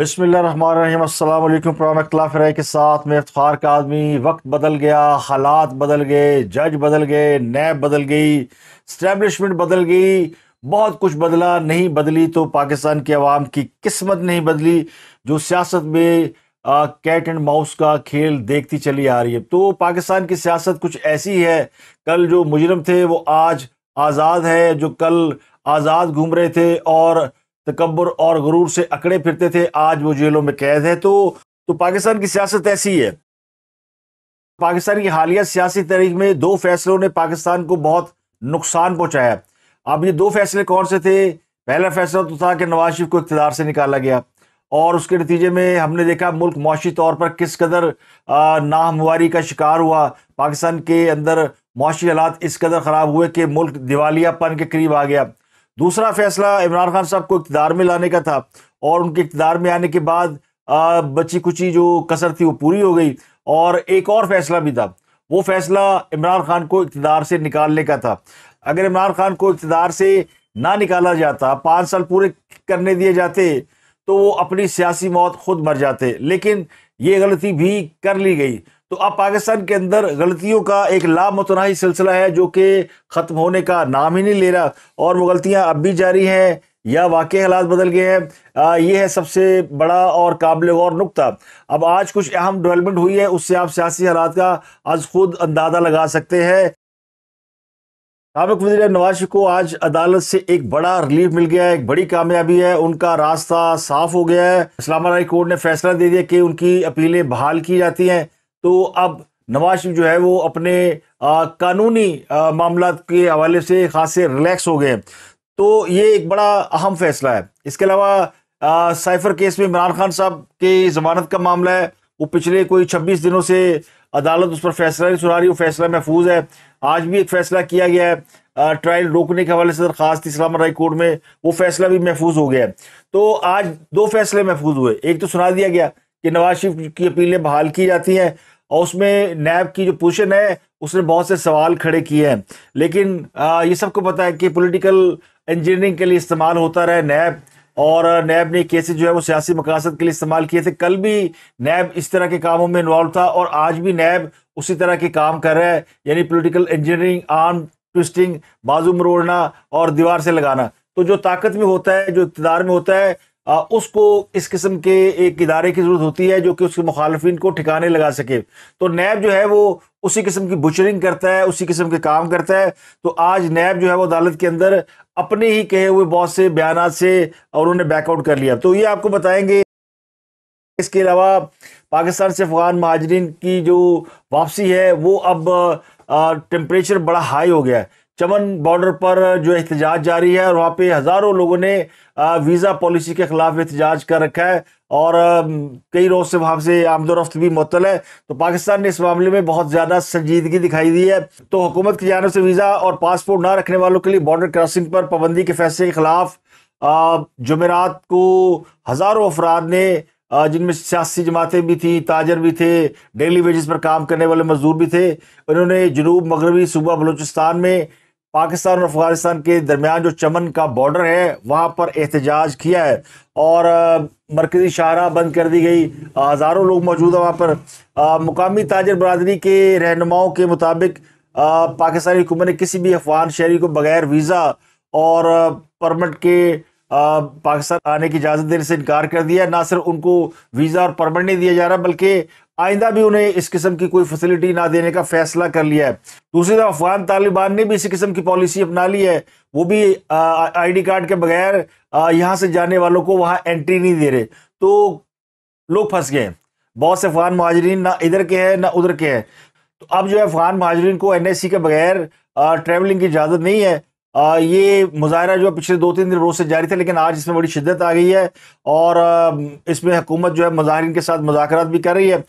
बसमीम के साथ में इफ्तार का आदमी वक्त बदल गया हालात बदल गए जज बदल गए नैब बदल गई स्टैब्लिशमेंट बदल गई बहुत कुछ बदला नहीं बदली तो पाकिस्तान के अवाम की किस्मत नहीं बदली जो सियासत में कैट एंड माउस का खेल देखती चली आ रही है तो पाकिस्तान की सियासत कुछ ऐसी है कल जो मुजरम थे वो आज आज़ाद है जो कल आज़ाद घूम रहे थे और तकबर और गरूर से अकड़े फिरते थे आज वो जेलों में कैद है तो तो पाकिस्तान की सियासत ऐसी है पाकिस्तान की हालिया सियासी तारीख में दो फैसलों ने पाकिस्तान को बहुत नुकसान पहुंचाया अब ये दो फैसले कौन से थे पहला फैसला तो था कि नवाज शरीफ को इकतदार से निकाला गया और उसके नतीजे में हमने देखा मुल्क मुशी तौर पर किस कदर नाहमवारी का शिकार हुआ पाकिस्तान के अंदर मुशी हालात इस कदर ख़राब हुए कि मुल्क दिवालियापन के करीब आ गया दूसरा फैसला इमरान खान साहब को इकतदार में लाने का था और उनके इकतदार में आने के बाद बची कुची जो कसर थी वो पूरी हो गई और एक और फैसला भी था वो फैसला इमरान खान को इकतदार से निकालने का था अगर इमरान खान को इकतदार से ना निकाला जाता पाँच साल पूरे करने दिए जाते तो वो अपनी सियासी मौत खुद मर जाते लेकिन ये गलती भी कर ली गई तो अब पाकिस्तान के अंदर गलतियों का एक लामतनाही सिलसिला है जो कि ख़त्म होने का नाम ही नहीं ले रहा और वो गलतियाँ अब भी जारी हैं या वाकई हालात बदल गए हैं ये है सबसे बड़ा और काबिल गौर नुकता अब आज कुछ अहम डेवलपमेंट हुई है उससे आप सियासी हालात का आज खुद अंदाज़ा लगा सकते हैं सबक वजी नवाज को आज अदालत से एक बड़ा रिलीफ मिल गया है एक बड़ी कामयाबी है उनका रास्ता साफ हो गया है इस्लामाबाद कोर्ट ने फैसला दे दिया कि उनकी अपीलें बहाल की जाती हैं तो अब नवाज शरीफ जो है वो अपने आ, कानूनी मामला के हवाले से खास से रिलैक्स हो गए तो ये एक बड़ा अहम फैसला है इसके अलावा साइफर केस में इमरान खान साहब की जमानत का मामला है वो पिछले कोई छब्बीस दिनों से अदालत उस पर फैसला नहीं सुना रही वो फैसला महफूज है आज भी एक फैसला किया गया है ट्रायल रोकने के हवाले से दरखास्त राय कोर्ट में वो फैसला भी महफूज हो गया है तो आज दो फैसले महफूज हुए एक तो सुना दिया गया कि नवाज शरीफ की अपीलें बहाल की जाती हैं और उसमें नैब की जो पोजिशन है उसने बहुत से सवाल खड़े किए हैं लेकिन ये सबको पता है कि पॉलिटिकल इंजीनियरिंग के लिए इस्तेमाल होता रहे नैब और नैब ने कैसे जो है वो सियासी मकासद के लिए इस्तेमाल किए थे कल भी नैब इस तरह के कामों में इन्वॉल्व था और आज भी नैब उसी तरह के काम कर रहा है यानी पॉलिटिकल इंजीनियरिंग आर्म ट्विस्टिंग बाजू मरोड़ना और दीवार से लगाना तो जो ताकत में होता है जो इकतदार में होता है आ, उसको इस किस्म के एक इदारे की ज़रूरत होती है जो कि उसके मुखालफन को ठिकाने लगा सके तो नैब जो है वो उसी किस्म की बुचरिंग करता है उसी किस्म के काम करता है तो आज नैब जो है वो अदालत के अंदर अपने ही कहे हुए बहुत से बयान से और उन्होंने बैकआउट कर लिया तो ये आपको बताएंगे इसके अलावा पाकिस्तान से अफगान महाजरीन की जो वापसी है वो अब टेम्परेचर बड़ा हाई हो गया है चमन बॉर्डर पर जो एहतजाज जारी है और वहाँ पे हज़ारों लोगों ने वीज़ा पॉलिसी के ख़िलाफ़ एहतजाज कर रखा है और कई रोज़ से वहाँ से आमदोरफ्त भी मतल है तो पाकिस्तान ने इस मामले में बहुत ज़्यादा संजीदगी दिखाई दी है तो हुकूमत की जानब से वीज़ा और पासपोर्ट ना रखने वालों के लिए बॉर्डर क्रॉसिंग पर पाबंदी के फैसले के ख़िलाफ़ जमेरात को हज़ारों अफराद ने जिनमें सियासी जमातें भी थी ताजर भी थे डेली वेजेस पर काम करने वाले मजदूर भी थे उन्होंने जनूब मगरबी सूबा बलूचिस्तान में पाकिस्तान और अफगानिस्तान के दरमियान जो चमन का बॉर्डर है वहाँ पर एहतजाज किया है और मरकज़ी शाहरा बंद कर दी गई हज़ारों लोग मौजूद हैं वहाँ पर मुकामी ताजर बरदरी के रहनुमाओं के मुताबिक पाकिस्तानी हुकूमत ने किसी भी अफगान शहरी को बगैर वीज़ा और परमिट के पाकिस्तान आने की इजाज़त देने से इनकार कर दिया ना सिर्फ उनको वीज़ा और परमिट नहीं दिया जा रहा बल्कि आइंदा भी उन्हें इस किस्म की कोई फैसिलिटी ना देने का फैसला कर लिया है दूसरी तरफ अफगान तालिबान ने भी इसी किस्म की पॉलिसी अपना ली है वो भी आईडी कार्ड के बगैर यहाँ से जाने वालों को वहाँ एंट्री नहीं दे रहे तो लोग फंस गए बहुत से अफगान महाजरीन ना इधर के हैं ना उधर के हैं तो अब जो है अफगान महाजरीन को एन के बगैर ट्रैवलिंग की इजाज़त नहीं है ये मुजाहरा जो है पिछले दो तीन दिन रोज से जारी था लेकिन आज इसमें बड़ी शिद्दत आ गई है और इसमें हुकूमत जो है मुजाहरीन के साथ मुजाकर भी कर रही है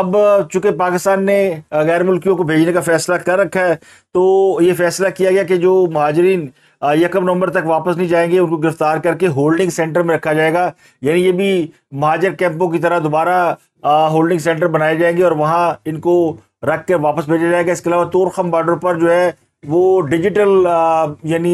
अब चूंकि पाकिस्तान ने गैर मुल्कियों को भेजने का फैसला कर रखा है तो ये फैसला किया गया कि जो महाजरीन यकम नवंबर तक वापस नहीं जाएंगे उनको गिरफ्तार करके होल्डिंग सेंटर में रखा जाएगा यानी ये भी महाजर कैंपों की तरह दोबारा होल्डिंग सेंटर बनाए जाएंगे और वहाँ इनको रख कर वापस भेजा जाएगा इसके अलावा तोरखम बॉर्डर पर जो है वो डिजिटल यानी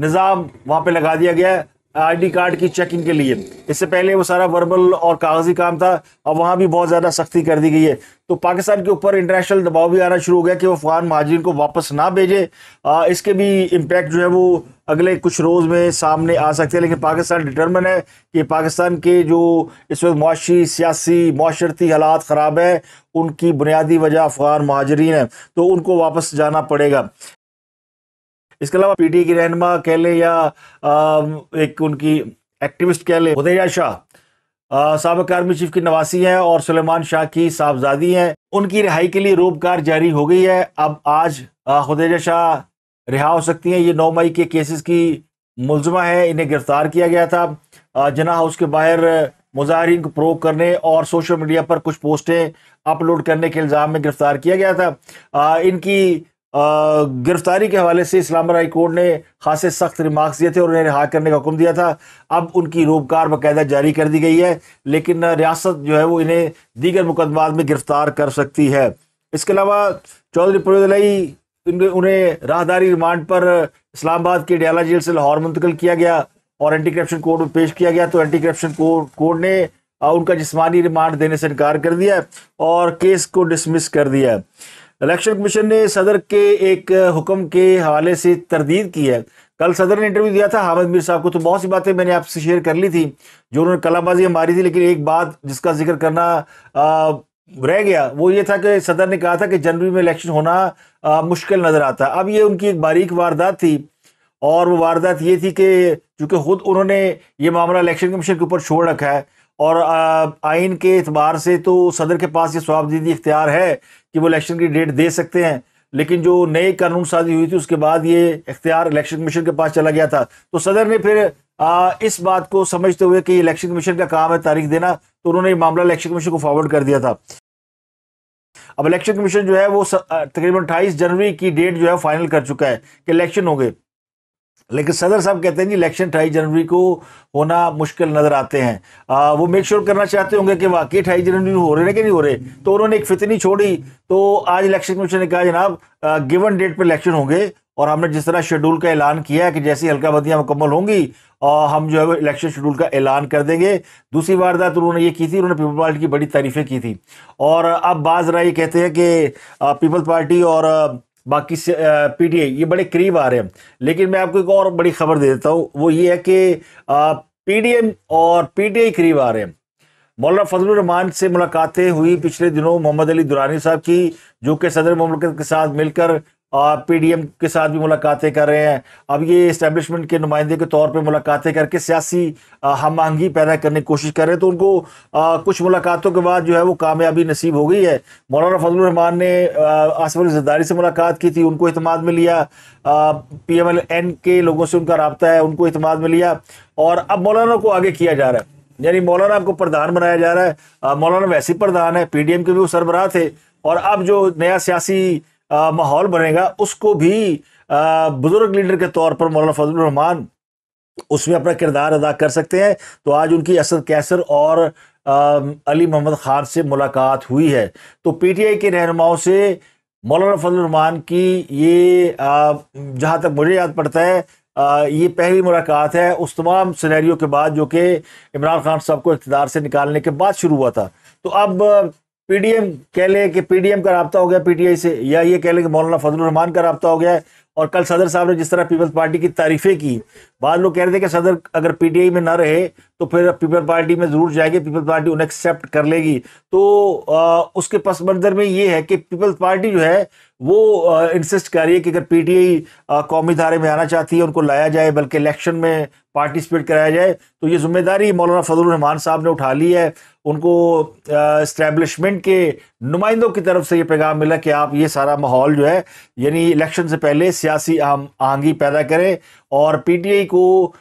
निज़ाम वहाँ पे लगा दिया गया है आईडी कार्ड की चेकिंग के लिए इससे पहले वो सारा वर्बल और कागजी काम था अब वहाँ भी बहुत ज़्यादा सख्ती कर दी गई है तो पाकिस्तान के ऊपर इंटरनेशनल दबाव भी आना शुरू हो गया कि वो अफगान महाजरीन को वापस ना भेजे आ, इसके भी इम्पैक्ट जो है वो अगले कुछ रोज़ में सामने आ सकते हैं लेकिन पाकिस्तान डिटर्मन है कि पाकिस्तान के जो इस वक्त मुआशी सियासी माशरती हालात ख़राब है उनकी बुनियादी वजह अफगान महाजरीन है तो उनको वापस जाना पड़ेगा इसके अलावा पीटी की रहनमा कह लें या आ, एक उनकी एक्टिविस्ट कह लें हुदैया शाह सबक आर्मी चीफ की नवासी हैं और सुलेमान शाह की साहबजादी हैं उनकी रिहाई के लिए रोबकार जारी हो गई है अब आज हुदैया शाह रिहा हो सकती हैं ये नौ मई के केसेस की मुलजमा है इन्हें गिरफ्तार किया गया था जना हाउस के बाहर मुजाहरीन को प्रोव करने और सोशल मीडिया पर कुछ पोस्टें अपलोड करने के इल्ज़ाम में गिरफ्तार किया गया था इनकी गिरफ्तारी के हवाले से इस्लाम हाई कोर्ट ने खासे सख्त रिमार्क्स दिए थे और उन्हें रिहा करने का हुक्म दिया था अब उनकी रोबकार बाकायदा जारी कर दी गई है लेकिन रियासत जो है वो इन्हें दीगर मुकदमात में गिरफ्तार कर सकती है इसके अलावा चौधरी परवेदलई उन्हें राहदारी रिमांड पर इस्लामाबाद के डियाला जेल से लाहौर मुंतकिल किया गया और एंटी करप्शन कोर्ट में पेश किया गया तो एंटी करप्शन कोर्ट ने उनका जिसमानी रिमांड देने से इनकार कर दिया और केस को डिसमिस कर दिया इलेक्शन कमीशन ने सदर के एक हुक्म के हवाले से तरदीद की है कल सदर ने इंटरव्यू दिया था हामिद मीर साहब को तो बहुत सी बातें मैंने आपसे शेयर कर ली थी जो उन्होंने कलाबाजी मारी थी लेकिन एक बात जिसका जिक्र करना रह गया वो ये था कि सदर ने कहा था कि जनवरी में इलेक्शन होना मुश्किल नज़र आता अब ये उनकी एक बारीक वारदात थी और वो वारदात ये थी कि चूँकि खुद उन्होंने ये मामला इलेक्शन कमीशन के ऊपर छोड़ रखा है और आइन के अतबार से तो सदर के पास ये स्वाबदीदी इख्तियार है कि वो इलेक्शन की डेट दे सकते हैं लेकिन जो नई कानून साजी हुई थी उसके बाद ये इख्तियार इलेक्शन कमीशन के पास चला गया था तो सदर ने फिर आ, इस बात को समझते हुए कि इलेक्शन कमीशन का काम है तारीख देना तो उन्होंने ये मामला इलेक्शन कमीशन को फॉरवर्ड कर दिया था अब इलेक्शन कमीशन जो है वो तकरीबन अट्ठाईस जनवरी की डेट जो है फाइनल कर चुका है कि इलेक्शन हो गए लेकिन सदर साहब कहते हैं जी इलेक्शन अठाईस जनवरी को होना मुश्किल नज़र आते हैं आ, वो मेक श्योर करना चाहते होंगे कि वाकई अठाईस जनवरी हो रहे हैं कि नहीं हो रहे तो उन्होंने एक फितनी छोड़ी तो आज इलेक्शन कमीशन ने कहा जनाब गिवन डेट पर इलेक्शन होंगे और हमने जिस तरह शेड्यूल का ऐलान किया है कि जैसी हल्का बदियाँ मुकम्मल होंगी और हम जो है वो इलेक्शन शेड्यूल का ऐलान कर देंगे दूसरी वारदात उन्होंने ये की थी उन्होंने पीपल पार्टी की बड़ी तारीफ़ें की थी और अब बाज रहा ये कहते हैं कि पीपल पार्टी और बाकी पीटीए ये बड़े करीब आ रहे हैं लेकिन मैं आपको एक और बड़ी खबर दे देता हूँ वो ये है कि पीडीएम और पीटीआई करीब आ रहे हैं मौलाना फजल रहमान से मुलाकातें हुई पिछले दिनों मोहम्मद अली दुरानी साहब की जो कि सदर ममलकत के साथ मिलकर और एम के साथ भी मुलाकातें कर रहे हैं अब ये इस्टेब्लिशमेंट के नुमाइंदे के तौर पर मुलाकातें करके सियासी हम आहंगी पैदा करने की कोशिश कर रहे हैं तो उनको आ, कुछ मुलाकातों के बाद जो है वो कामयाबी नसीब हो गई है मौलाना फजल रहमान ने आसफुल जद्दारी से मुलाकात की थी उनको अहतमाद में लिया पी एम एल एन के लोगों से उनका रबता है उनको अहतमाद में लिया और अब मौलाना को आगे किया जा रहा है यानी मौलाना आपको प्रधान बनाया जा रहा है मौलाना वैसे प्रधान है पी डी एम के भी वो सरबराह थे और अब जो नया सियासी माहौल बनेगा उसको भी बुजुर्ग लीडर के तौर पर मौलाना फजल रहमान उसमें अपना किरदार अदा कर सकते हैं तो आज उनकी असद कैसर और आ, अली मोहम्मद खान से मुलाकात हुई है तो पीटीआई के रहनुमाओं से मौलाना फजल रहमान की ये जहाँ तक मुझे याद पड़ता है आ, ये पहली मुलाकात है उस तमाम सिनेरियो के बाद जो कि इमरान खान साहब को इकतदार से निकालने के बाद शुरू हुआ था तो अब पीडीएम कह लें कि पीडीएम का रबता हो गया पीटीआई से या ये कह लें कि मौलाना फजल रहमान का रबता हो गया है और कल सदर साहब ने जिस तरह पीपल्स पार्टी की तारीफें की बाद लोग कह रहे थे कि सदर अगर पीटीआई में ना रहे तो फिर पीपल पार्टी में जरूर जाएगी पीपल पार्टी उन्हें एक्सेप्ट कर लेगी तो आ, उसके पस मंजर में ये है कि पीपल पार्टी जो है वो इंसिस्ट कर रही है कि अगर पीटीआई कौमी धारे में आना चाहती है उनको लाया जाए बल्कि इलेक्शन में पार्टिसिपेट कराया जाए तो ये जिम्मेदारी मौलाना फजल रहमान साहब ने उठा ली है उनको इस्टेबलिशमेंट के नुमाइंदों की तरफ से ये पैगाम मिला कि आप ये सारा माहौल जो है यानी इलेक्शन से पहले सियासी आहंगी पैदा करें और पीटीआई को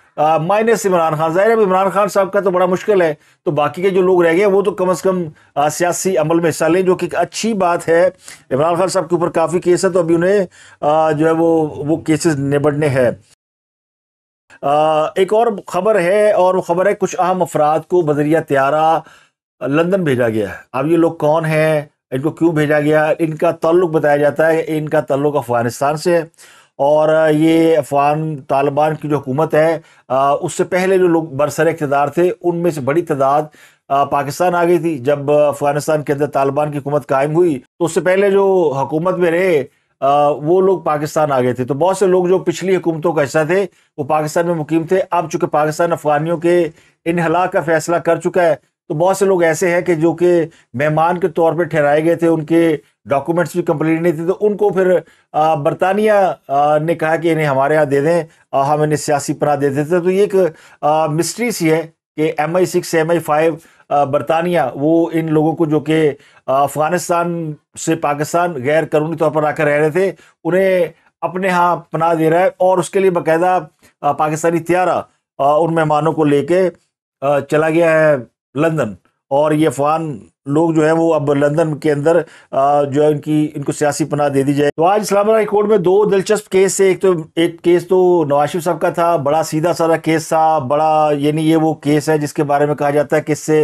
माइनस इमरान खान जाहिर है इमरान खान साहब का तो बड़ा मुश्किल है तो बाकी के जो लोग रह गए वो तो कम अज़ कम सियासी अमल में हिस्सा लें जो कि अच्छी बात है इमरान खान साहब के ऊपर काफ़ी केस है तो अभी उन्हें जो है वो वो केसेस निबड़ने हैं एक और ख़बर है और वो ख़बर है कुछ अहम अफराद को बदरिया त्यारा लंदन भेजा गया है अब ये लोग कौन हैं इनको क्यों भेजा गया इनका ताल्लुक बताया जाता है इनका ताल्लुक अफ़गानिस्तान से है और ये अफगान तालिबान की जो हुकूमत है उससे पहले जो लोग बरसर इकतदार थे उनमें से बड़ी तादाद पाकिस्तान आ गई थी जब अफगानिस्तान के अंदर तालिबान की हुकूमत कायम हुई तो उससे पहले जो हुकूमत में रहे वो लोग पाकिस्तान आ गए थे तो बहुत से लोग जो पिछली हुकूमतों का हिस्सा थे वो पाकिस्तान में मुकीम थे अब चूंकि पाकिस्तान अफगानियों के इनहला का फैसला कर चुका है तो बहुत से लोग ऐसे हैं कि जो कि मेहमान के तौर पे ठहराए गए थे उनके डॉक्यूमेंट्स भी कंप्लीट नहीं थे तो उनको फिर बरतानिया ने कहा कि इन्हें हमारे यहाँ दे दें हम इन्हें सियासी पनाह दे देते तो ये एक मिस्ट्री सी है कि M I six M I five बरतानिया वो इन लोगों को जो कि अफ़गानिस्तान से पाकिस्तान गैर कानूनी तौर पर आकर रह रहे थे उन्हें अपने यहाँ पनाह दे रहा है और उसके लिए बाकायदा पाकिस्तानी त्यारा उन मेहमानों को लेके चला गया है लंदन और ये अफगान लोग जो है वो अब लंदन के अंदर जो है इनकी इनको सियासी पनाह दे दी जाए तो आज इस्लामाबाद कोर्ट में दो दिलचस्प केस थे एक तो एक केस तो नवाज शरीफ साहब का था बड़ा सीधा सारा केस था बड़ा यानी ये वो केस है जिसके बारे में कहा जाता है कि इससे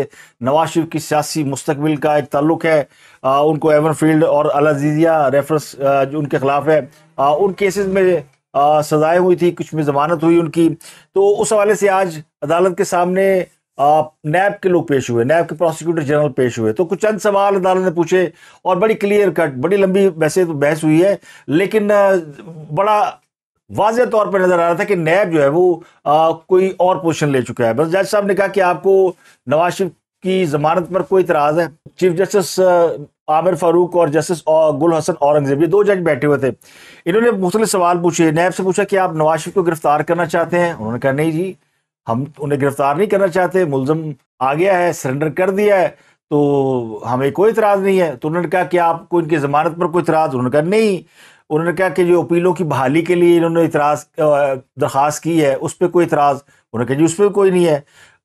नवाज शरीफ की सियासी मुस्तबिल का एक ताल्लुक है आ, उनको एवन फील्ड और अलजीजिया रेफरेंस जो उनके खिलाफ है आ, उन केसेस में सजाएं हुई थी कुछ में जमानत हुई उनकी तो उस हवाले से आज अदालत के सामने नैब के लोग पेश हुए नैब के प्रोसिक्यूटर जनरल पेश हुए तो कुछ चंद सवाल अदालत ने पूछे और बड़ी क्लियर कट बड़ी लंबी वैसे तो बहस हुई है लेकिन बड़ा वाज तौर पर नजर आ रहा था कि नैब जो है वो आ, कोई और पोजिशन ले चुका है बस जज साहब ने कहा कि आपको नवाज शरीफ की जमानत पर कोई इतराज है चीफ जस्टिस आमिर फारूक और जस्टिस गुल हसन औरंगजेब ये दो जज बैठे हुए थे इन्होंने मुख्तलि सवाल पूछे नैब से पूछा कि आप नवाज शरीफ को गिरफ्तार करना चाहते हैं उन्होंने कहा नहीं जी हम उन्हें गिरफ्तार नहीं करना चाहते मुलजम आ गया है सरेंडर कर दिया है तो हमें कोई इतराज़ नहीं है तो उन्होंने कहा कि आपको इनकी ज़मानत पर कोई इतराज़ उन्होंने कहा नहीं उन्होंने कहा कि जो अपीलों की बहाली के लिए इन्होंने इतराज़ दरख्वास्त की है उस पर कोई इतराज़ उन्होंने कहा जी उस पर कोई नहीं है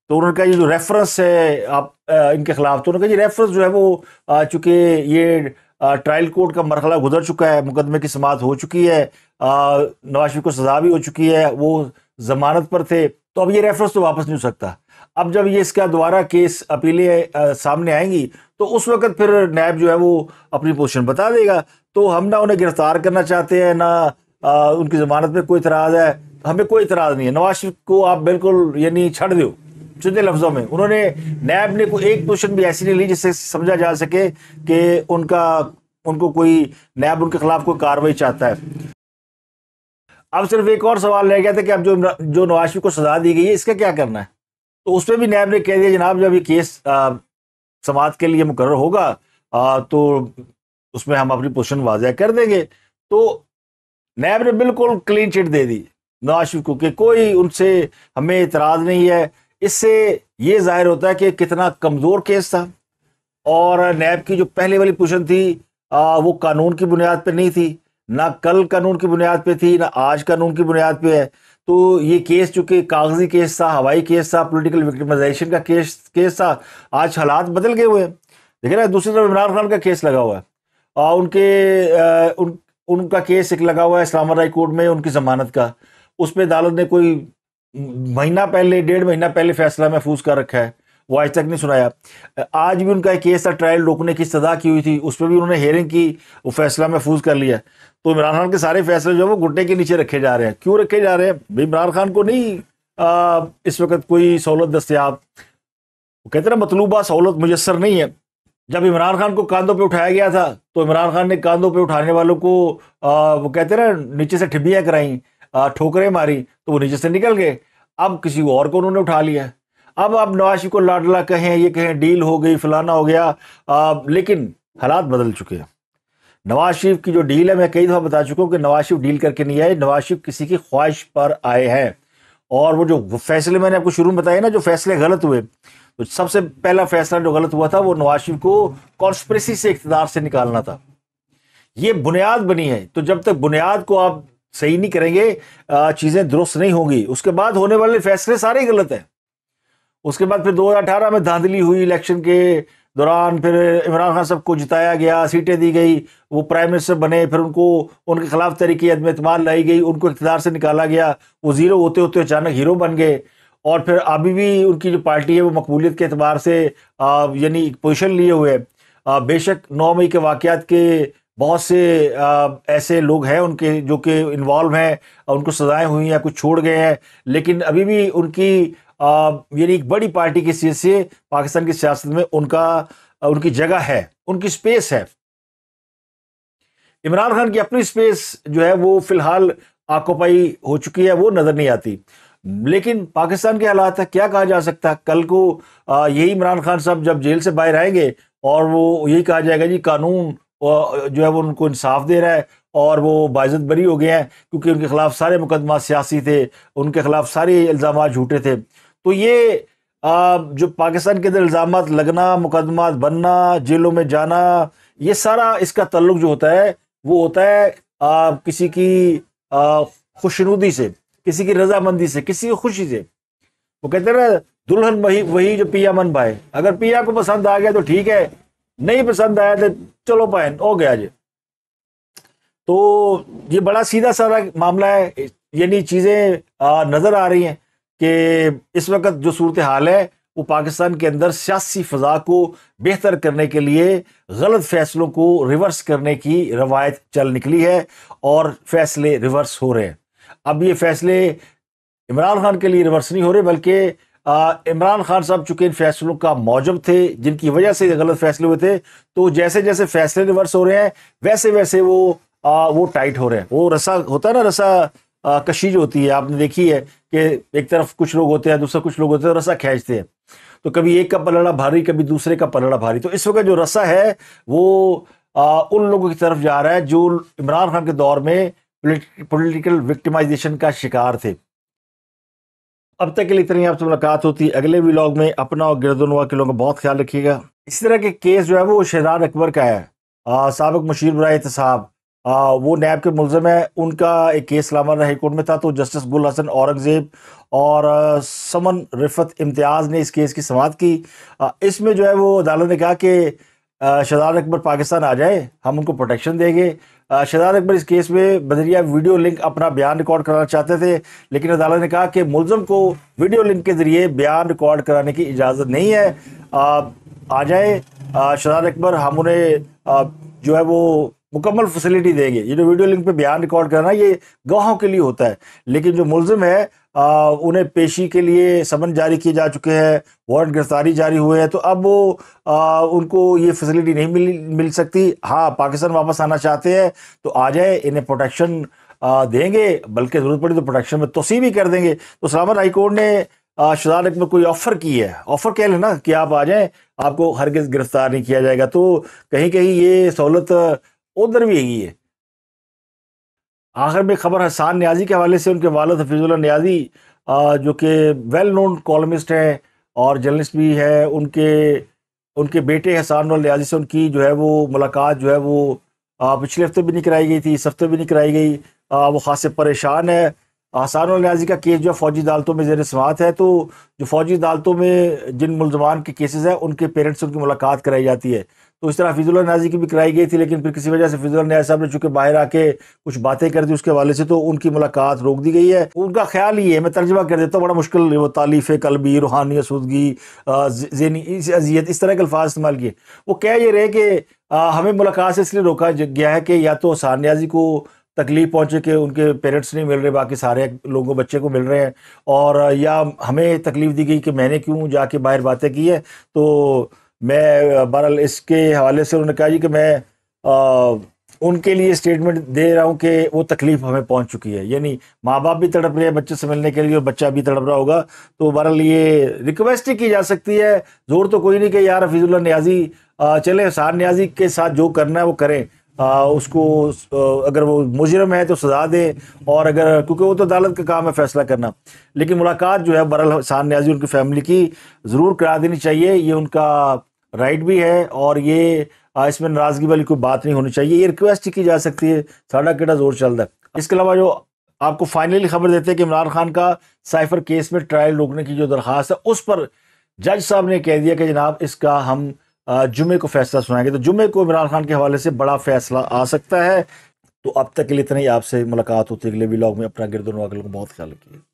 तो उन्होंने कहा जो रेफरेंस है आप इनके ख़िलाफ़ तो उन्होंने कहा रेफरेंस जो है वो चूँकि ये ट्रायल कोर्ट का मरहला गुजर चुका है मुकदमे की समात हो चुकी है नवाज शरीफ को सजा भी हो चुकी है वो ज़मानत पर थे तो अब ये रेफरेंस तो वापस नहीं हो सकता अब जब ये इसका दोबारा केस अपीलें सामने आएंगी तो उस वक्त फिर नैब जो है वो अपनी पोजिशन बता देगा तो हम ना उन्हें गिरफ्तार करना चाहते हैं ना आ, उनकी ज़मानत में कोई इतराज़ है हमें कोई इतराज़ नहीं है नवाज शरीफ को आप बिल्कुल यानी छड़ दो सीधे लफ्ज़ों में उन्होंने नैब ने कोई एक पोजिशन भी ऐसी नहीं ली जिससे समझा जा सके कि उनका उनको कोई नैब उनके खिलाफ कोई कार्रवाई चाहता है अब सिर्फ एक और सवाल रह गया था कि अब जो जो नवाज को सजा दी गई है इसका क्या करना है तो उस पर भी नैब ने कह दिया जनाब जब ये केस समाज के लिए मुकर होगा आ, तो उसमें हम अपनी पोजिशन वाजह कर देंगे तो नैब ने बिल्कुल क्लीन चिट दे दी नवाज को कि कोई उनसे हमें इतराज़ नहीं है इससे ये जाहिर होता है कि कितना कमज़ोर केस था और नैब की जो पहले वाली पोजिशन थी आ, वो कानून की बुनियाद पर नहीं थी ना कल कानून की बुनियाद पे थी ना आज कानून की बुनियाद पे है तो ये केस चूँकि कागजी केस था हवाई केस था पॉलिटिकल विक्टिमाइजेशन का केस केस था आज हालात बदल गए हुए हैं देखे ना दूसरी तरफ इमरान खान का केस लगा हुआ है और उनके आ, उन उनका केस एक लगा हुआ है इस्लामाबाद हाई कोर्ट में उनकी जमानत का उस पर अदालत ने कोई महीना पहले डेढ़ महीना पहले फैसला महफूज कर रखा है वो आज तक नहीं सुनाया आज भी उनका एक केस था ट्रायल रोकने की सजा की हुई थी उस पर भी उन्होंने हेयरिंग की वो फैसला महफूज कर लिया तो इमरान खान के सारे फैसले जो है वो घुटने के नीचे रखे जा रहे हैं क्यों रखे जा रहे हैं भाई इमरान खान को नहीं आ, इस वक्त कोई सहूलत दस्तियाब वो कहते ना मतलूबा सहूलत मुयसर नहीं है जब इमरान खान को कांधों पे उठाया गया था तो इमरान खान ने कांधों पे उठाने वालों को आ, वो कहते ना नीचे से ठिबियाँ कराई ठोकरें मारी तो वो नीचे से निकल गए अब किसी और को उन्होंने उठा लिया अब आप नवाज शरीफ को लाडला कहें ये कहें डील हो गई फलाना हो गया आ, लेकिन हालात बदल चुके हैं नवाज शरीफ की जो डील है मैं कई दफ़ा बता चुका हूँ कि नवाज शरीफ डील करके नहीं आए नवाज शरीफ किसी की ख्वाहिश पर आए हैं और वो जो फैसले मैंने आपको शुरू में बताया ना जो फैसले गलत हुए तो सबसे पहला फैसला जो गलत हुआ था वो नवाज शरीफ को कॉन्स्परेसी से इकतदार से निकालना था ये बुनियाद बनी है तो जब तक बुनियाद को आप सही नहीं करेंगे चीज़ें दुरुस्त नहीं होंगी उसके बाद होने वाले फैसले सारे गलत हैं उसके बाद फिर 2018 में धांधली हुई इलेक्शन के दौरान फिर इमरान खान साहब को जिताया गया सीटें दी गई वो प्राइम मिनिस्टर बने फिर उनको उनके खिलाफ तरीके अदम अतमान लाई गई उनको इकतदार से निकाला गया वो ज़ीरो होते होते अचानक हीरो बन गए और फिर अभी भी उनकी जो पार्टी है वो मकबूलीत के अतबार से यानी पोजिशन लिए हुए बेशक नौ मई के वाक़ात के बहुत से आ, ऐसे लोग हैं उनके जो कि इन्वॉल्व हैं उनको सजाएं हुई हैं कुछ छोड़ गए हैं लेकिन अभी भी उनकी यानी एक बड़ी पार्टी की सीट से पाकिस्तान की सियासत में उनका उनकी जगह है उनकी स्पेस है इमरान खान की अपनी स्पेस जो है वो फिलहाल आकोपाई हो चुकी है वो नजर नहीं आती लेकिन पाकिस्तान के हालात है क्या कहा जा सकता है कल को यही इमरान खान साहब जब जेल से बाहर आएंगे और वो यही कहा जाएगा जी कानून जो है वो उनको इंसाफ दे रहा है और वो बाइजत बरी हो गए हैं क्योंकि उनके खिलाफ सारे मुकदमा सियासी थे उनके खिलाफ सारे इल्ज़ाम झूठे थे तो ये आ, जो पाकिस्तान के अंदर इल्ज़ाम लगना मुकदमा बनना जेलों में जाना ये सारा इसका तल्लुक जो होता है वो होता है आ, किसी की खुशनुदी से किसी की रजामंदी से किसी की खुशी से वो कहते हैं ना दुल्हन वही वही जो पिया मन भाई अगर पिया को पसंद आ गया तो ठीक है नहीं पसंद आया तो चलो पाए हो गया जी तो ये बड़ा सीधा सारा मामला है यानी चीज़ें नज़र आ रही हैं कि इस वक्त जो सूरत हाल है वो पाकिस्तान के अंदर सियासी फ़जा को बेहतर करने के लिए गलत फैसलों को रिवर्स करने की रवायत चल निकली है और फैसले रिवर्स हो रहे हैं अब ये फैसले इमरान खान के लिए रिवर्स नहीं हो रहे बल्कि इमरान खान साहब चूँकि इन फैसलों का मौजब थे जिनकी वजह से गलत फैसले हुए थे तो जैसे जैसे फैसले रिवर्स हो रहे हैं वैसे वैसे वो आ, वो टाइट हो रहे हैं वो रसा होता है ना रसा जो होती है आपने देखी है कि एक तरफ कुछ लोग होते हैं दूसरा कुछ लोग होते हैं रस्सा खींचते हैं तो कभी एक का पलड़ा भारी कभी दूसरे का पलड़ा भारी तो इस वक्त जो रस्सा है वो आ, उन लोगों की तरफ जा रहा है जो इमरान खान के दौर में पोलिटिकल विक्टिमाइजेशन का शिकार थे अब तक के लिए इतनी आपसे मुलाकात होती है अगले व्लॉग में अपना और गिरदुनवा के लोगों का बहुत ख्याल रखिएगा इसी तरह के केस जो है वो शहजाद अकबर का है सबक मुशीर बरए साहब आ, वो नैब के मुलजम है उनका एक केस लामन हाईकोर्ट में था तो जस्टिस गुल हसन औरंगजेब और आ, समन रिफत इम्तियाज़ ने इस केस की समात की इसमें जो है वो अदालत ने कहा कि शदार अकबर पाकिस्तान आ जाए हम उनको प्रोटेक्शन देंगे शदार अकबर इस केस में बदरिया वीडियो लिंक अपना बयान रिकॉर्ड कराना चाहते थे लेकिन अदालत ने कहा कि मुलजम को वीडियो लिंक के ज़रिए बयान रिकॉर्ड कराने की इजाज़त नहीं है आ, आ जाए शहजाद अकबर हम उन्हें जो है वो मुकम्मल फैसिलिटी देंगे ये जो वीडियो लिंक पे बयान रिकॉर्ड करना ये गवाहों के लिए होता है लेकिन जो मुलजिम है आ, उन्हें पेशी के लिए समन जारी किए जा चुके हैं वारंट गिरफ्तारी जारी हुए हैं तो अब वो आ, उनको ये फैसिलिटी नहीं मिल मिल सकती हाँ पाकिस्तान वापस आना चाहते हैं तो आ जाए इन्हें प्रोटेक्शन देंगे बल्कि ज़रूरत पड़ी तो प्रोटेक्शन में तोसी भी कर देंगे तो सलामत हाईकोर्ट ने शजाद में कोई ऑफ़र की है ऑफ़र कह लेना कि आप आ जाएं आपको हर गिरफ़्तार नहीं किया जाएगा तो कहीं कहीं ये सहूलत उधर भी यही है आखिर में खबर हसान न्याजी के हवाले से उनके वालद हफीजुल्ला न्याजी जो कि वेल नोन कॉलमिस्ट हैं और जर्नलिस्ट भी हैं उनके उनके बेटे हसान न्याजी से उनकी जो है वो मुलाकात जो है वो पिछले हफ्ते भी नहीं कराई गई थी इस हफ्ते भी नहीं कराई गई वो खासे परेशान है आसान और का केस जो है फौजी अदालतों में जेर समात है तो जो फौजी अदालतों में जिन मुलजमान के केसेस हैं उनके पेरेंट्स से उनकी मुलाकात कराई जाती है तो इस तरह फीजुल्ला नियाजी की भी कराई गई थी लेकिन फिर किसी वजह से फिजुल न्याज साहब ने चूंकि बाहर आके कुछ बातें कर दी उसके हवाले से तो उनकी मुलाकात रोक दी गई है उनका ख्याल ये है मैं तर्जमा कर देता हूँ बड़ा मुश्किल वो तालीफ़ कलबी रूहानी आसूदगी जहनी अजियत इस तरह के अल्फाज इस्तेमाल किए वो कह ये रहे कि हमें मुलाकात से इसलिए रोका गया है कि या तो आसान न्याजी को तकलीफ पहुंचे कि उनके पेरेंट्स नहीं मिल रहे बाकी सारे लोगों बच्चे को मिल रहे हैं और या हमें तकलीफ दी गई कि मैंने क्यों जाके बाहर बातें की है तो मैं बहरहाल इसके हवाले से उन्होंने कहा जी कि मैं आ, उनके लिए स्टेटमेंट दे रहा हूँ कि वो तकलीफ हमें पहुँच चुकी है यानी माँ बाप भी तड़प रहे हैं बच्चे से मिलने के लिए और बच्चा भी तड़प रहा होगा तो बहरहाल ये रिक्वेस्ट ही की जा सकती है जोर तो कोई नहीं कि यार हफीज़ुल्ला न्याजी चले सार न्याजी के साथ जो करना है वो करें आ, उसको अगर वो मुजरम है तो सजा दे और अगर क्योंकि वो तो अदालत का काम है फैसला करना लेकिन मुलाकात जो है बरल शान न्याजी उनकी फैमिली की ज़रूर करा देनी चाहिए ये उनका राइट भी है और ये इसमें नाराज़गी वाली कोई बात नहीं होनी चाहिए ये रिक्वेस्ट की जा सकती है साढ़ा केटा जोर चल रहा है इसके अलावा जो आपको फाइनली खबर देते हैं कि इमरान खान का साइफर केस में ट्रायल रोकने की जो दरख्वास्त है उस पर जज साहब ने कह दिया कि जनाब इसका हम जुमे को फैसला सुनाएंगे तो जुमे को इमरान खान के हवाले से बड़ा फैसला आ सकता है तो अब तक के लिए इतना ही आपसे मुलाकात होती है अगले ब्लॉग में अपना गिरदोनवा को बहुत ख्याल रखिए